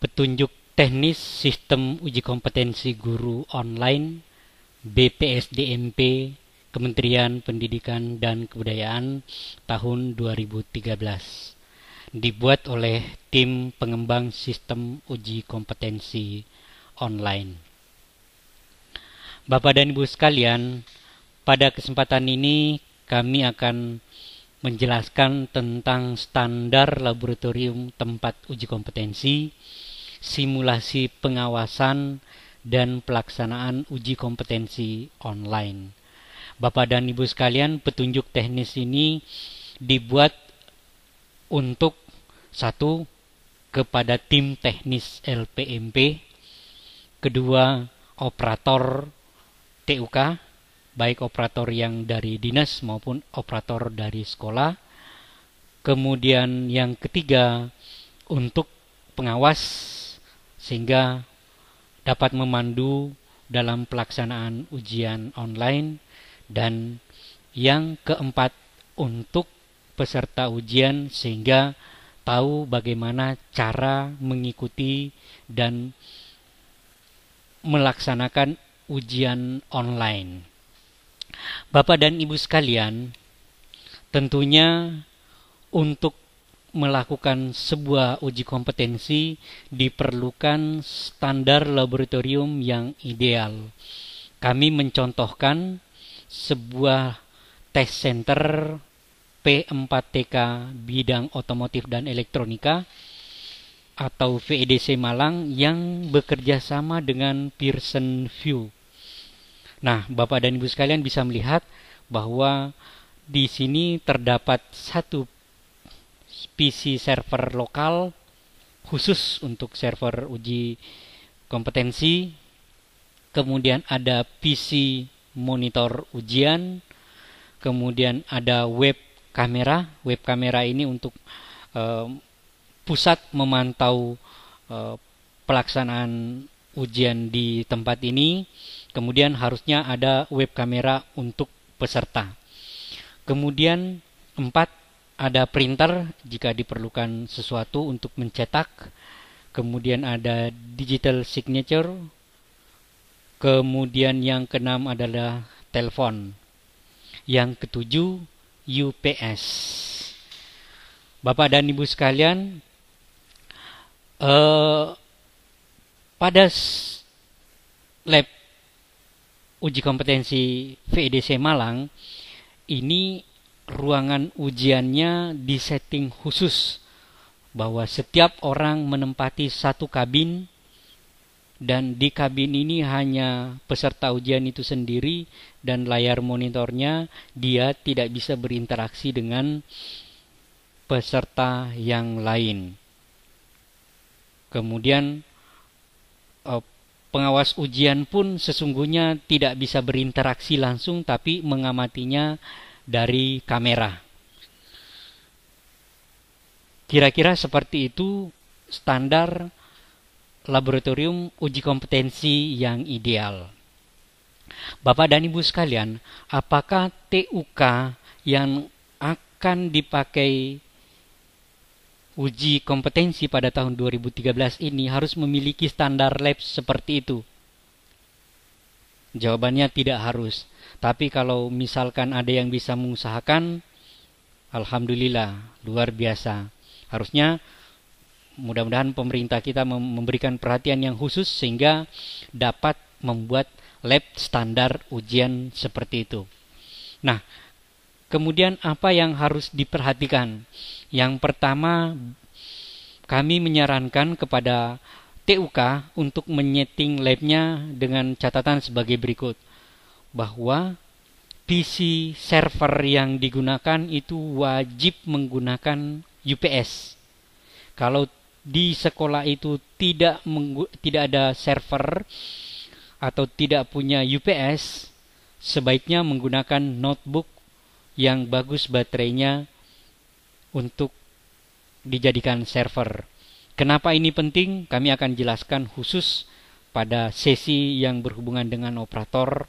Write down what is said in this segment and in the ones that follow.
petunjuk teknis sistem uji kompetensi guru online BPSDMP Kementerian Pendidikan dan Kebudayaan tahun 2013 dibuat oleh tim pengembang sistem uji kompetensi online. Bapak dan Ibu sekalian, pada kesempatan ini kami akan menjelaskan tentang standar laboratorium tempat uji kompetensi simulasi pengawasan dan pelaksanaan uji kompetensi online. Bapak dan Ibu sekalian, petunjuk teknis ini dibuat untuk satu kepada tim teknis LPMP, kedua operator TUK, baik operator yang dari dinas maupun operator dari sekolah. Kemudian yang ketiga untuk pengawas sehingga dapat memandu dalam pelaksanaan ujian online dan yang keempat untuk peserta ujian sehingga tahu bagaimana cara mengikuti dan melaksanakan ujian online. Bapak dan Ibu sekalian, tentunya untuk melakukan sebuah uji kompetensi diperlukan standar laboratorium yang ideal. Kami mencontohkan sebuah test center P4TK bidang otomotif dan elektronika atau VEDC Malang yang bekerja sama dengan Pearson View. Nah, Bapak dan Ibu sekalian bisa melihat bahwa di sini terdapat satu PC server lokal khusus untuk server uji kompetensi. Kemudian ada PC monitor ujian. Kemudian ada web kamera. Web kamera ini untuk uh, pusat memantau uh, pelaksanaan ujian di tempat ini. Kemudian harusnya ada web kamera untuk peserta. Kemudian empat ada printer jika diperlukan sesuatu untuk mencetak, kemudian ada digital signature, kemudian yang keenam adalah telepon, yang ketujuh UPS. Bapak dan Ibu sekalian, eh, pada lab uji kompetensi VDC e Malang ini ruangan ujiannya di setting khusus bahwa setiap orang menempati satu kabin dan di kabin ini hanya peserta ujian itu sendiri dan layar monitornya dia tidak bisa berinteraksi dengan peserta yang lain. Kemudian eh, pengawas ujian pun sesungguhnya tidak bisa berinteraksi langsung tapi mengamatinya dari kamera. Kira-kira seperti itu standar laboratorium uji kompetensi yang ideal. Bapak dan Ibu sekalian, apakah TUK yang akan dipakai uji kompetensi pada tahun 2013 ini harus memiliki standar lab seperti itu? Jawabannya tidak harus. Tapi kalau misalkan ada yang bisa mengusahakan, alhamdulillah, luar biasa. Harusnya mudah-mudahan pemerintah kita memberikan perhatian yang khusus sehingga dapat membuat lab standar ujian seperti itu. Nah, kemudian apa yang harus diperhatikan? Yang pertama, kami menyarankan kepada TUK untuk menyeting labnya dengan catatan sebagai berikut bahwa PC server yang digunakan itu wajib menggunakan UPS. Kalau di sekolah itu tidak tidak ada server atau tidak punya UPS, sebaiknya menggunakan notebook yang bagus baterainya untuk dijadikan server. Kenapa ini penting? Kami akan jelaskan khusus pada sesi yang berhubungan dengan operator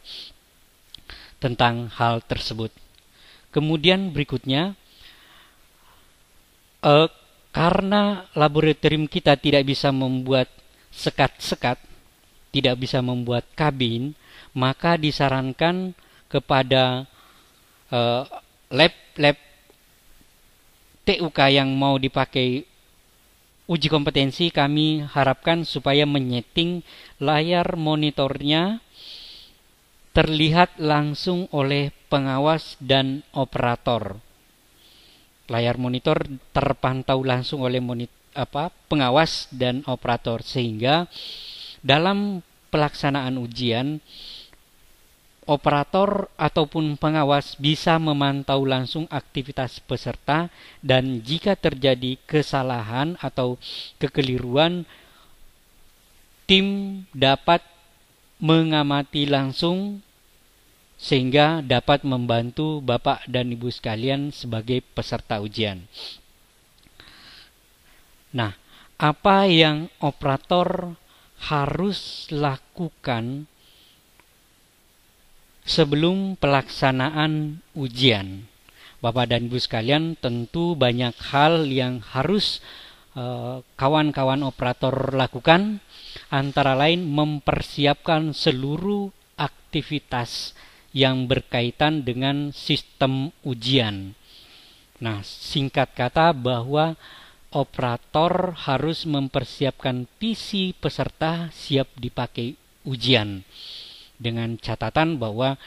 tentang hal tersebut. Kemudian berikutnya, eh, karena laboratorium kita tidak bisa membuat sekat-sekat, tidak bisa membuat kabin, maka disarankan kepada eh, lab-lab eh, TUK yang mau dipakai uji kompetensi kami harapkan supaya menyeting layar monitornya terlihat langsung oleh pengawas dan operator. Layar monitor terpantau langsung oleh monitor apa, pengawas dan operator sehingga dalam pelaksanaan ujian operator ataupun pengawas bisa memantau langsung aktivitas peserta dan jika terjadi kesalahan atau kekeliruan tim dapat mengamati langsung sehingga dapat membantu Bapak dan Ibu sekalian sebagai peserta ujian. Nah, apa yang operator harus lakukan sebelum pelaksanaan ujian. Bapak dan Ibu sekalian, tentu banyak hal yang harus eh, kawan-kawan uh, operator lakukan, antara lain mempersiapkan seluruh aktivitas yang berkaitan dengan sistem ujian. Nah, singkat kata bahwa operator harus mempersiapkan PC peserta siap dipakai ujian dengan catatan bahwa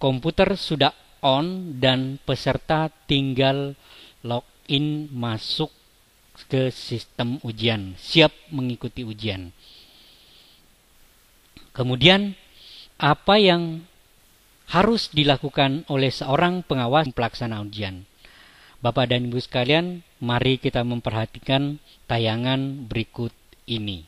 komputer sudah on dan peserta tinggal login masuk ke sistem ujian, siap mengikuti ujian. Kemudian apa yang harus dilakukan oleh seorang pengawas pelaksana ujian? Bapak dan Ibu sekalian, mari kita memperhatikan tayangan berikut ini.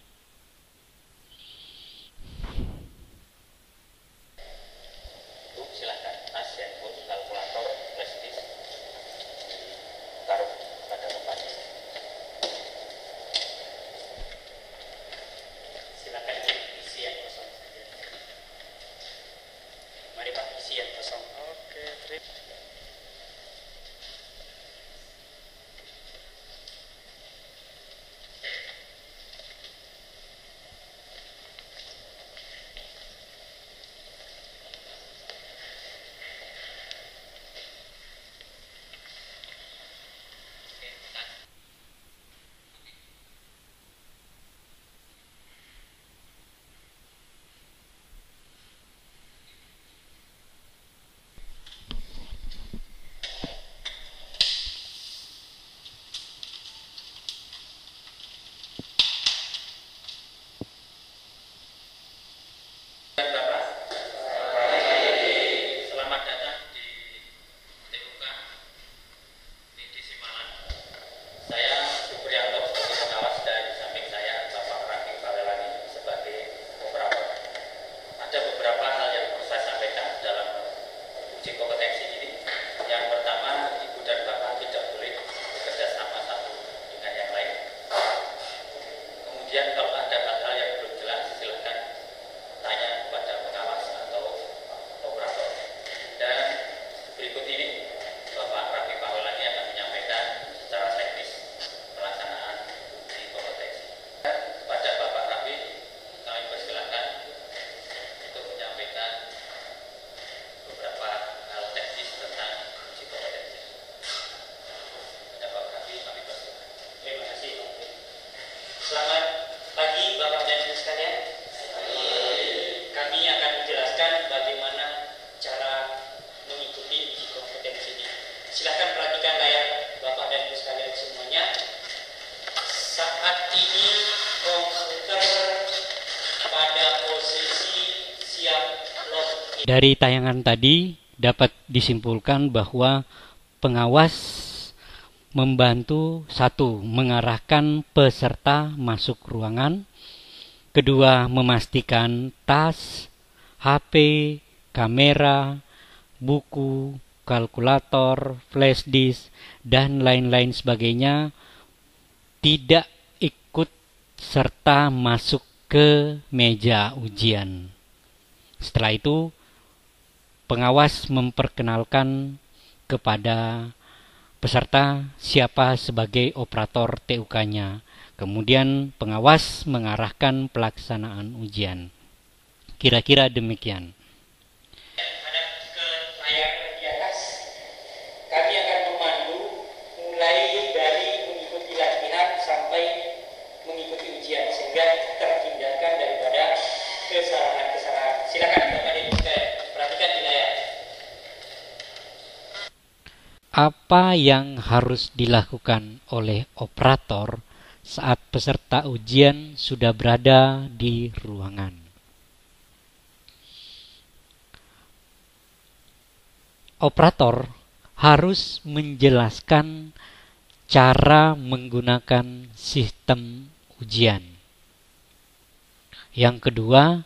Dari tayangan tadi dapat disimpulkan bahwa pengawas membantu satu mengarahkan peserta masuk ruangan, kedua memastikan tas, HP, kamera, buku, kalkulator, flash disk dan lain-lain sebagainya tidak ikut serta masuk ke meja ujian. Setelah itu pengawas memperkenalkan kepada peserta siapa sebagai operator TUK-nya. Kemudian pengawas mengarahkan pelaksanaan ujian. Kira-kira demikian. apa yang harus dilakukan oleh operator saat peserta ujian sudah berada di ruangan. Operator harus menjelaskan cara menggunakan sistem ujian. Yang kedua,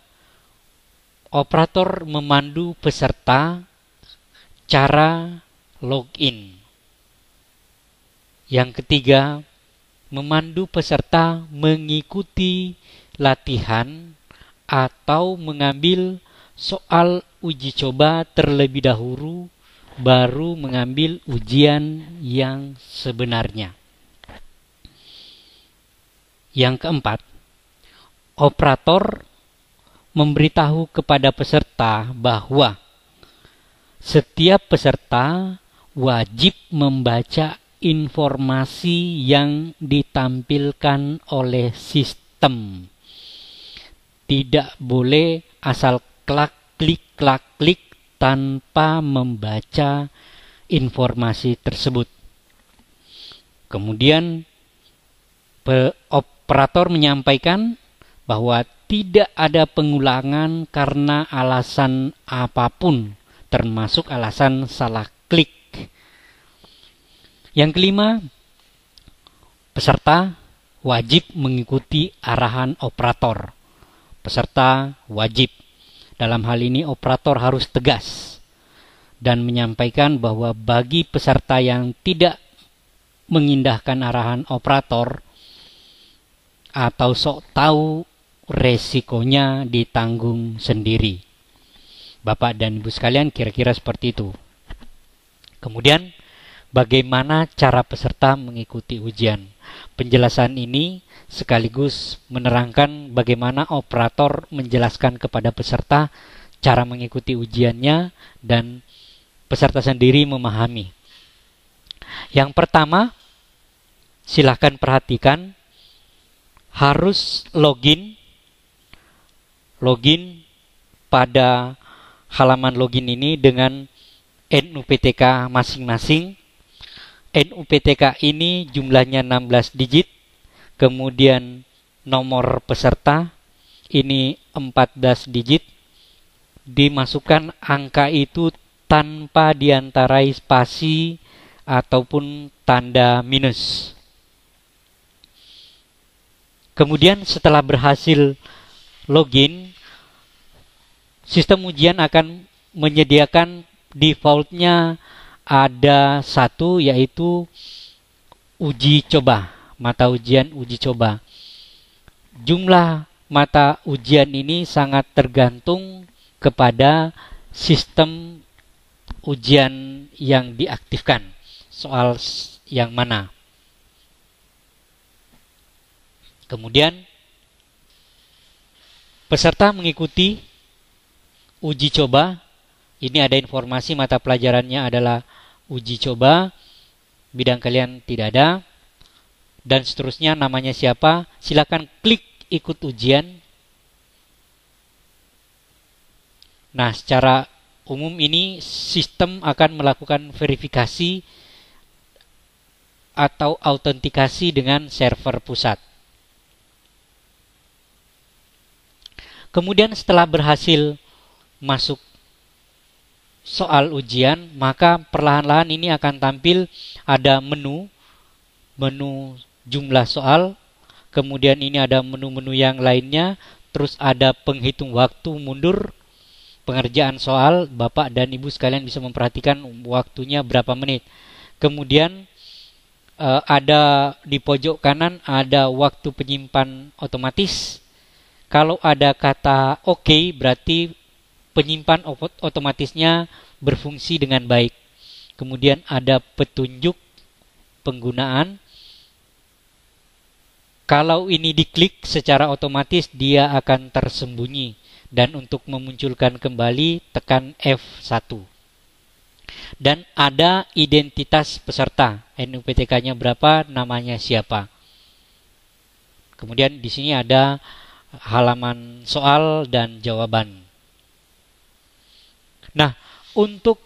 operator memandu peserta cara login. Yang ketiga, memandu peserta mengikuti latihan atau mengambil soal uji coba terlebih dahulu baru mengambil ujian yang sebenarnya. Yang keempat, operator memberitahu kepada peserta bahwa setiap peserta wajib membaca informasi yang ditampilkan oleh sistem. Tidak boleh asal klak klik klak klik tanpa membaca informasi tersebut. Kemudian operator menyampaikan bahwa tidak ada pengulangan karena alasan apapun termasuk alasan salah yang kelima, peserta wajib mengikuti arahan operator. Peserta wajib. Dalam hal ini operator harus tegas dan menyampaikan bahwa bagi peserta yang tidak mengindahkan arahan operator atau sok tahu resikonya ditanggung sendiri. Bapak dan Ibu sekalian kira-kira seperti itu. Kemudian bagaimana cara peserta mengikuti ujian. Penjelasan ini sekaligus menerangkan bagaimana operator menjelaskan kepada peserta cara mengikuti ujiannya dan peserta sendiri memahami. Yang pertama, silahkan perhatikan harus login login pada halaman login ini dengan NUPTK masing-masing NUPTK ini jumlahnya 16 digit, kemudian nomor peserta ini 14 digit, dimasukkan angka itu tanpa diantarai spasi ataupun tanda minus. Kemudian setelah berhasil login, sistem ujian akan menyediakan defaultnya ada satu yaitu uji coba, mata ujian uji coba. Jumlah mata ujian ini sangat tergantung kepada sistem ujian yang diaktifkan, soal yang mana. Kemudian peserta mengikuti uji coba ini ada informasi mata pelajarannya adalah uji coba, bidang kalian tidak ada, dan seterusnya namanya siapa, silakan klik ikut ujian. Nah, secara umum ini sistem akan melakukan verifikasi atau autentikasi dengan server pusat. Kemudian setelah berhasil masuk soal ujian, maka perlahan-lahan ini akan tampil ada menu menu jumlah soal, kemudian ini ada menu-menu yang lainnya, terus ada penghitung waktu mundur pengerjaan soal, Bapak dan Ibu sekalian bisa memperhatikan waktunya berapa menit. Kemudian eh, ada di pojok kanan ada waktu penyimpan otomatis. Kalau ada kata oke okay, berarti penyimpan otomatisnya berfungsi dengan baik. Kemudian ada petunjuk penggunaan. Kalau ini diklik secara otomatis dia akan tersembunyi dan untuk memunculkan kembali tekan F1. Dan ada identitas peserta, NUPTK-nya berapa, namanya siapa. Kemudian di sini ada halaman soal dan jawaban. Nah, untuk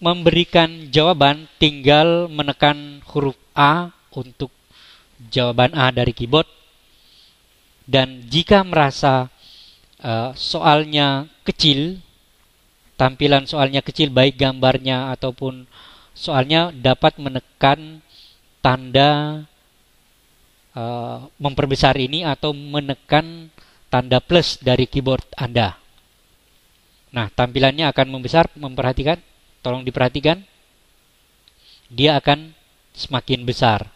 memberikan jawaban tinggal menekan huruf A untuk jawaban A dari keyboard dan jika merasa uh, soalnya kecil tampilan soalnya kecil baik gambarnya ataupun soalnya dapat menekan tanda uh, memperbesar ini atau menekan tanda plus dari keyboard Anda. Nah, tampilannya akan membesar, memperhatikan, tolong diperhatikan. Dia akan semakin besar.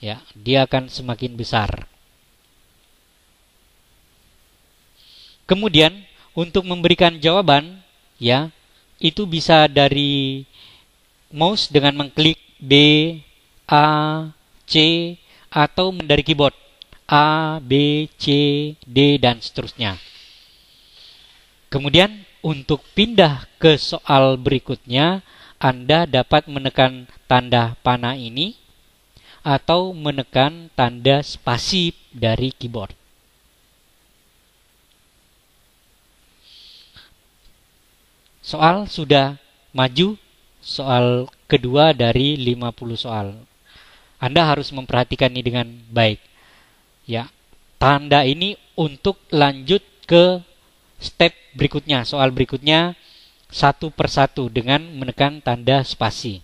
Ya, dia akan semakin besar. Kemudian, untuk memberikan jawaban, ya, itu bisa dari mouse dengan mengklik B, A, C atau dari keyboard A, B, C, D dan seterusnya. Kemudian untuk pindah ke soal berikutnya, Anda dapat menekan tanda panah ini atau menekan tanda spasi dari keyboard. Soal sudah maju, soal kedua dari 50 soal. Anda harus memperhatikan ini dengan baik. Ya, tanda ini untuk lanjut ke step berikutnya, soal berikutnya satu persatu dengan menekan tanda spasi.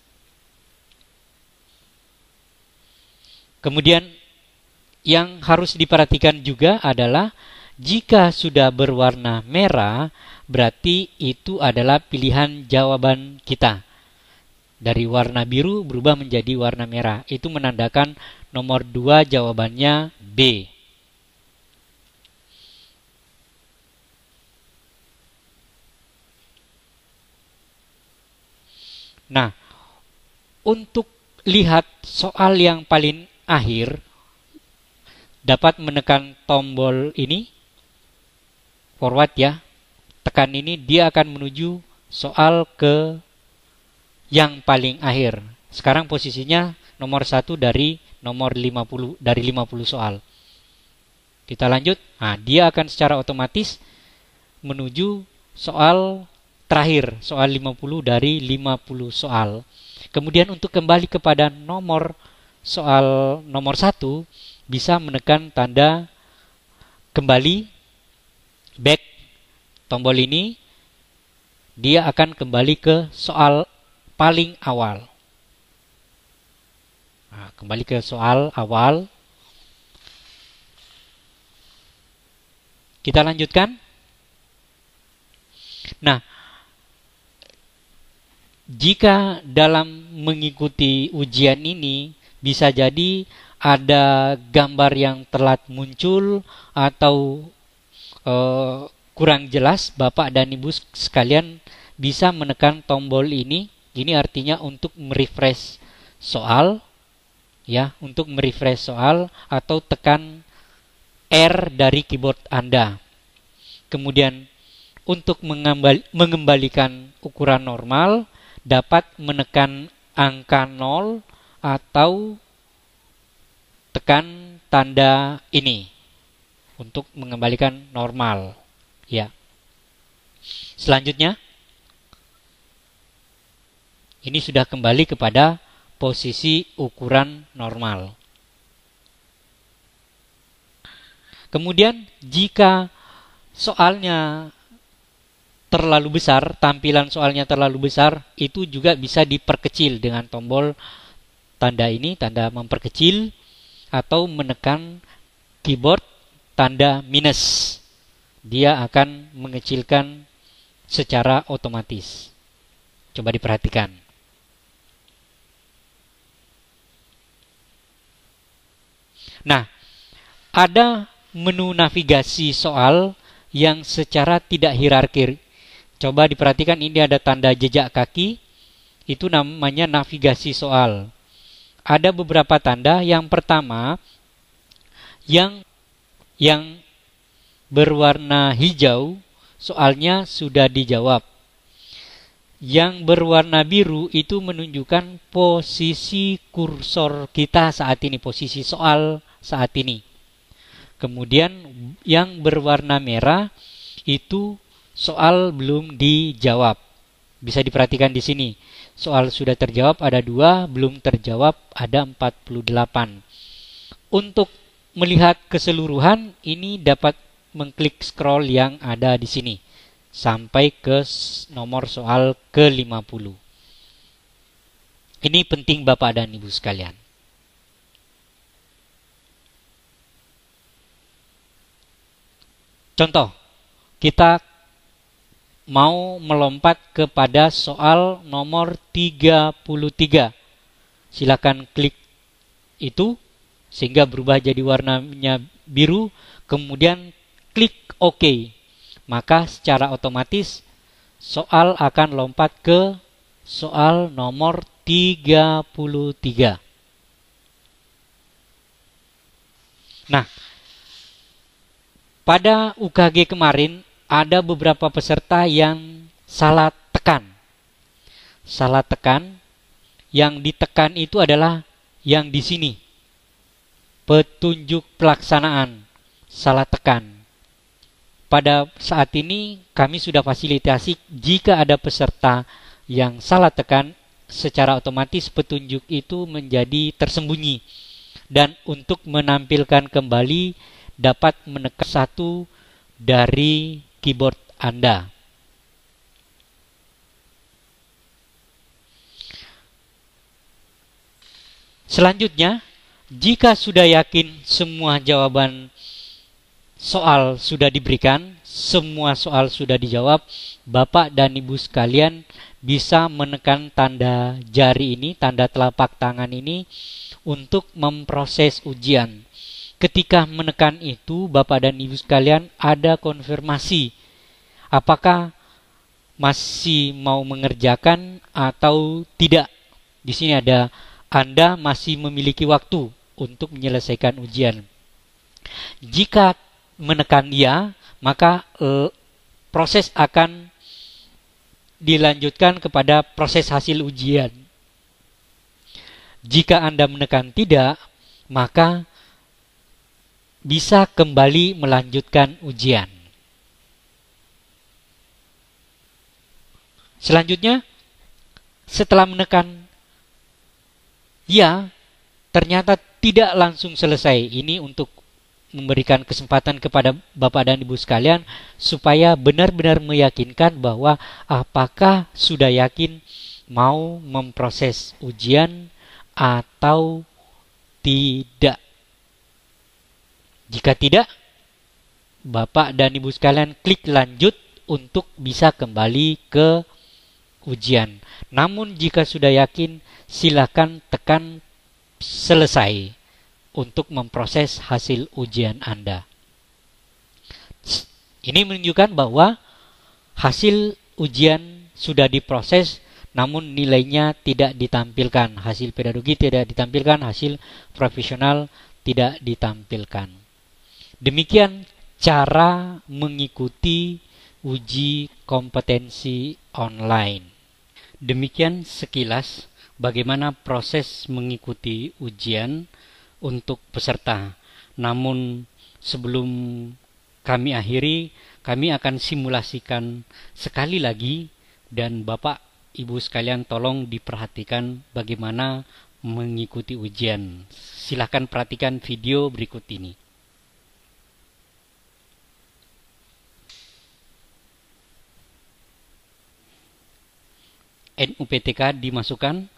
Kemudian yang harus diperhatikan juga adalah jika sudah berwarna merah berarti itu adalah pilihan jawaban kita. Dari warna biru berubah menjadi warna merah. Itu menandakan nomor 2 jawabannya B. Nah, untuk lihat soal yang paling akhir, dapat menekan tombol ini, forward ya, tekan ini, dia akan menuju soal ke yang paling akhir. Sekarang posisinya nomor satu dari nomor 50 dari 50 soal. Kita lanjut. Nah, dia akan secara otomatis menuju soal terakhir soal 50 dari 50 soal. Kemudian untuk kembali kepada nomor soal nomor 1 bisa menekan tanda kembali back tombol ini dia akan kembali ke soal paling awal. Nah, kembali ke soal awal. Kita lanjutkan. Nah, jika dalam mengikuti ujian ini bisa jadi ada gambar yang telat muncul atau e, kurang jelas, Bapak dan Ibu sekalian bisa menekan tombol ini. Ini artinya untuk merefresh soal ya, untuk merefresh soal atau tekan R dari keyboard Anda. Kemudian untuk mengembalikan ukuran normal dapat menekan angka 0 atau tekan tanda ini untuk mengembalikan normal ya selanjutnya ini sudah kembali kepada posisi ukuran normal kemudian jika soalnya terlalu besar, tampilan soalnya terlalu besar, itu juga bisa diperkecil dengan tombol tanda ini, tanda memperkecil atau menekan keyboard tanda minus. Dia akan mengecilkan secara otomatis. Coba diperhatikan. Nah, ada menu navigasi soal yang secara tidak hierarki Coba diperhatikan ini ada tanda jejak kaki. Itu namanya navigasi soal. Ada beberapa tanda. Yang pertama yang yang berwarna hijau soalnya sudah dijawab. Yang berwarna biru itu menunjukkan posisi kursor kita saat ini, posisi soal saat ini. Kemudian yang berwarna merah itu soal belum dijawab. Bisa diperhatikan di sini. Soal sudah terjawab ada dua, belum terjawab ada 48. Untuk melihat keseluruhan, ini dapat mengklik scroll yang ada di sini. Sampai ke nomor soal ke-50. Ini penting Bapak dan Ibu sekalian. Contoh, kita mau melompat kepada soal nomor 33. Silakan klik itu sehingga berubah jadi warnanya biru, kemudian klik OK. Maka secara otomatis soal akan lompat ke soal nomor 33. Nah, pada UKG kemarin ada beberapa peserta yang salah tekan. Salah tekan, yang ditekan itu adalah yang di sini. Petunjuk pelaksanaan, salah tekan. Pada saat ini kami sudah fasilitasi jika ada peserta yang salah tekan, secara otomatis petunjuk itu menjadi tersembunyi. Dan untuk menampilkan kembali dapat menekan satu dari keyboard Anda. Selanjutnya, jika sudah yakin semua jawaban soal sudah diberikan, semua soal sudah dijawab, Bapak dan Ibu sekalian bisa menekan tanda jari ini, tanda telapak tangan ini untuk memproses ujian. Ketika menekan itu, Bapak dan Ibu sekalian, ada konfirmasi apakah masih mau mengerjakan atau tidak. Di sini ada Anda masih memiliki waktu untuk menyelesaikan ujian. Jika menekan ya, maka e, proses akan dilanjutkan kepada proses hasil ujian. Jika Anda menekan tidak, maka bisa kembali melanjutkan ujian. Selanjutnya, setelah menekan ya, ternyata tidak langsung selesai. Ini untuk memberikan kesempatan kepada Bapak dan Ibu sekalian supaya benar-benar meyakinkan bahwa apakah sudah yakin mau memproses ujian atau tidak. Jika tidak, Bapak dan Ibu sekalian klik lanjut untuk bisa kembali ke ujian. Namun jika sudah yakin, silakan tekan selesai untuk memproses hasil ujian Anda. Ini menunjukkan bahwa hasil ujian sudah diproses namun nilainya tidak ditampilkan. Hasil pedagogi tidak ditampilkan, hasil profesional tidak ditampilkan. Demikian cara mengikuti uji kompetensi online. Demikian sekilas bagaimana proses mengikuti ujian untuk peserta. Namun sebelum kami akhiri, kami akan simulasikan sekali lagi dan Bapak Ibu sekalian tolong diperhatikan bagaimana mengikuti ujian. Silahkan perhatikan video berikut ini. NUPTK dimasukkan,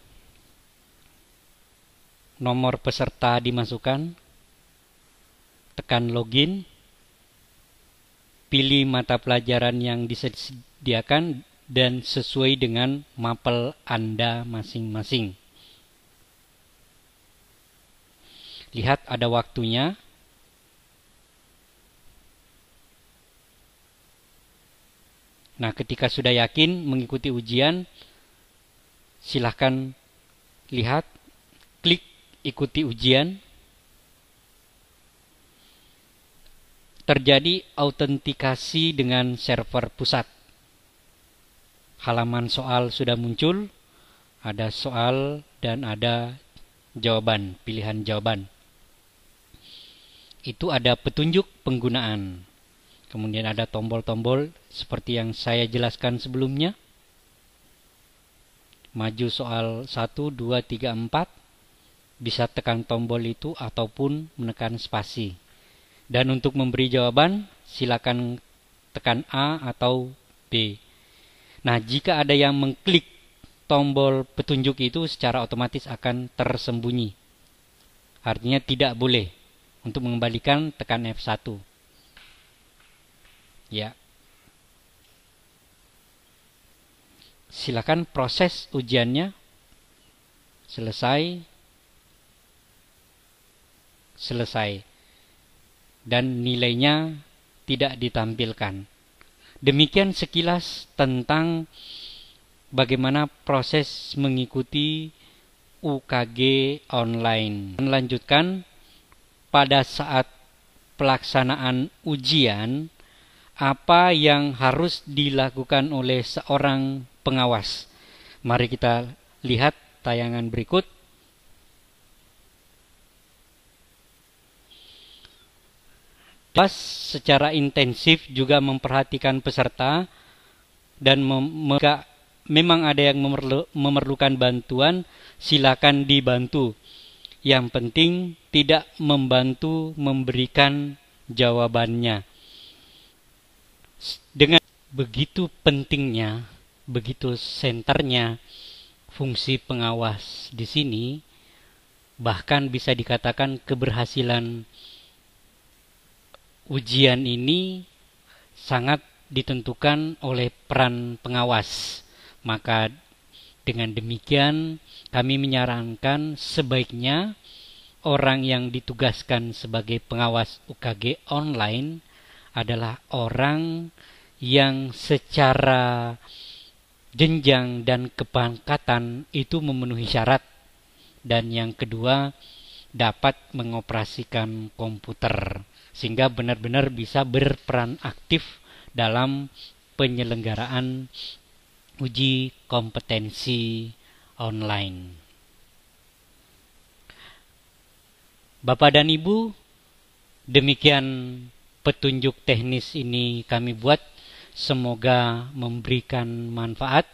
nomor peserta dimasukkan, tekan login, pilih mata pelajaran yang disediakan dan sesuai dengan mapel Anda masing-masing. Lihat ada waktunya. Nah, ketika sudah yakin mengikuti ujian, silahkan lihat, klik ikuti ujian. Terjadi autentikasi dengan server pusat. Halaman soal sudah muncul, ada soal dan ada jawaban, pilihan jawaban. Itu ada petunjuk penggunaan. Kemudian ada tombol-tombol seperti yang saya jelaskan sebelumnya maju soal 1, 2, 3, 4 bisa tekan tombol itu ataupun menekan spasi. Dan untuk memberi jawaban silakan tekan A atau B. Nah, jika ada yang mengklik tombol petunjuk itu secara otomatis akan tersembunyi. Artinya tidak boleh untuk mengembalikan tekan F1. Ya. silakan proses ujiannya selesai selesai dan nilainya tidak ditampilkan. Demikian sekilas tentang bagaimana proses mengikuti UKG online. melanjutkan pada saat pelaksanaan ujian apa yang harus dilakukan oleh seorang pengawas. Mari kita lihat tayangan berikut. Plus secara intensif juga memperhatikan peserta dan memang ada yang memerlu memerlukan bantuan, silakan dibantu. Yang penting tidak membantu memberikan jawabannya. Dengan begitu pentingnya begitu senternya fungsi pengawas di sini bahkan bisa dikatakan keberhasilan ujian ini sangat ditentukan oleh peran pengawas maka dengan demikian kami menyarankan sebaiknya orang yang ditugaskan sebagai pengawas UKG online adalah orang yang secara jenjang dan kepangkatan itu memenuhi syarat dan yang kedua dapat mengoperasikan komputer sehingga benar-benar bisa berperan aktif dalam penyelenggaraan uji kompetensi online. Bapak dan Ibu, demikian petunjuk teknis ini kami buat Semoga memberikan manfaat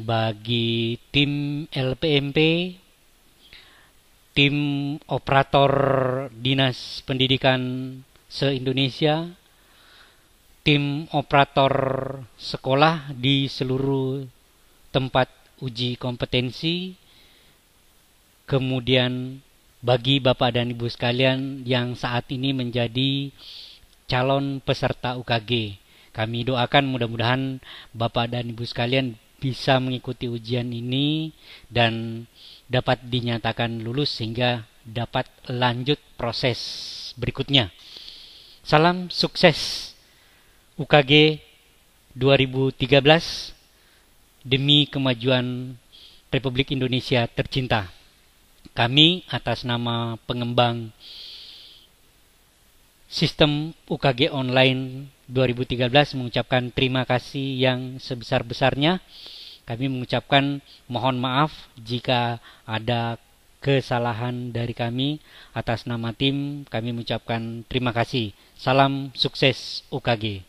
bagi tim LPMP, tim operator Dinas Pendidikan se-Indonesia, tim operator sekolah di seluruh tempat uji kompetensi, kemudian bagi Bapak dan Ibu sekalian yang saat ini menjadi calon peserta UKG kami doakan mudah-mudahan Bapak dan Ibu sekalian bisa mengikuti ujian ini dan dapat dinyatakan lulus sehingga dapat lanjut proses berikutnya. Salam sukses UKG 2013 demi kemajuan Republik Indonesia tercinta. Kami atas nama pengembang sistem UKG online 2013 mengucapkan terima kasih yang sebesar-besarnya. Kami mengucapkan mohon maaf jika ada kesalahan dari kami atas nama tim. Kami mengucapkan terima kasih. Salam sukses UKG.